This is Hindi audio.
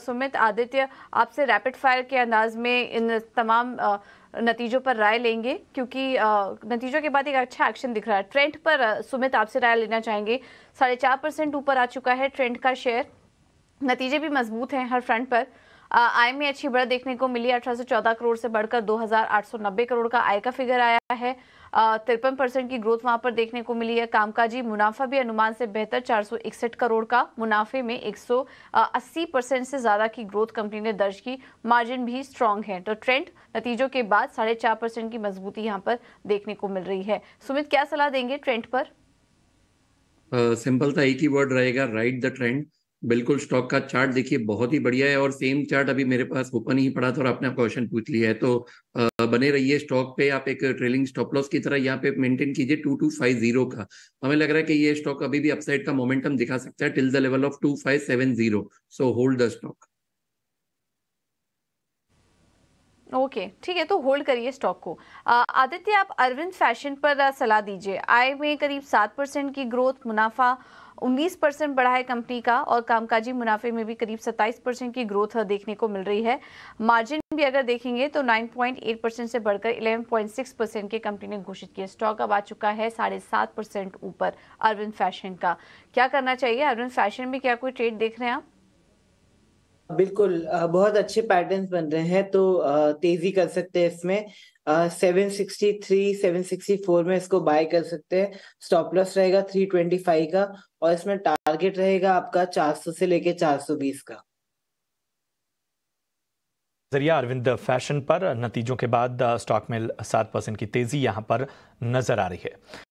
सुमित आदित्य आपसे रैपिड फायर के अंदाज में इन तमाम नतीजों पर राय लेंगे क्योंकि नतीजों के बाद एक अच्छा एक्शन दिख रहा है ट्रेंड पर सुमित आपसे राय लेना चाहेंगे साढ़े चार परसेंट ऊपर आ चुका है ट्रेंड का शेयर नतीजे भी मजबूत हैं हर फ्रंट पर आय में अच्छी बढ़त देखने को मिली अठारह करोड़ से बढ़कर 2,890 करोड़ का आय का फिगर आया है तिरपन परसेंट की ग्रोथ वहां पर देखने को मिली है कामकाजी मुनाफा भी अनुमान से बेहतर 461 करोड़ का मुनाफे में 180 परसेंट से ज़्यादा की ग्रोथ कंपनी ने दर्ज की मार्जिन भी स्ट्रांग है तो ट्रेंड नतीजों के बाद साढ़े चार परसेंट की मजबूती यहाँ पर देखने को मिल रही है सुमित क्या सलाह देंगे ट्रेंड पर सिंपल था एक ही वर्ड रहेगा राइट द ट्रेंड बिल्कुल स्टॉक का चार्ट देखिए बहुत ही बढ़िया है और सेम चार्ट अभी मेरे पास ओपन ही पड़ा था और आपने क्वेश्चन पूछ लिया है तो बने रहिए स्टॉक पे आप एक ट्रेलिंग स्टॉप लॉस की तरह यहाँ पे मेंटेन कीजिए टू टू फाइव जीरो का हमें लग रहा है कि ये स्टॉक अभी भी अपसाइड का मोमेंटम दिखा सकता है till the level of two five seven zero so hold the stock okay okay, ठीक है तो होल्ड करिए स्टॉक को आदित्य आप अरविंद फैशन पर सलाह दीजिए आय में करीब सात परसेंट की ग्रोथ मुनाफा 19 परसेंट बढ़ा है कंपनी का और कामकाजी मुनाफे में भी करीब 27 परसेंट की ग्रोथ देखने को मिल रही है मार्जिन भी अगर देखेंगे तो 9.8 परसेंट से बढ़कर 11.6 परसेंट के कंपनी ने घोषित किया स्टॉक अब आ चुका है साढ़े सात परसेंट ऊपर अरविंद फैशन का क्या करना चाहिए अरविंद फैशन में क्या कोई ट्रेड देख रहे हैं आप बिल्कुल बहुत अच्छे पैटर्न्स बन रहे हैं तो तेजी कर सकते हैं इसमें seven sixty three seven sixty four में इसको बाय कर सकते हैं स्टॉप लॉस रहेगा थ्री ट्वेंटी फाइव का और इसमें टारगेट रहेगा आपका चार सौ से लेके चार सौ बीस का जरिया अरविंद फैशन पर नतीजों के बाद स्टॉक में सात परसेंट की तेजी यहां पर नजर आ रही है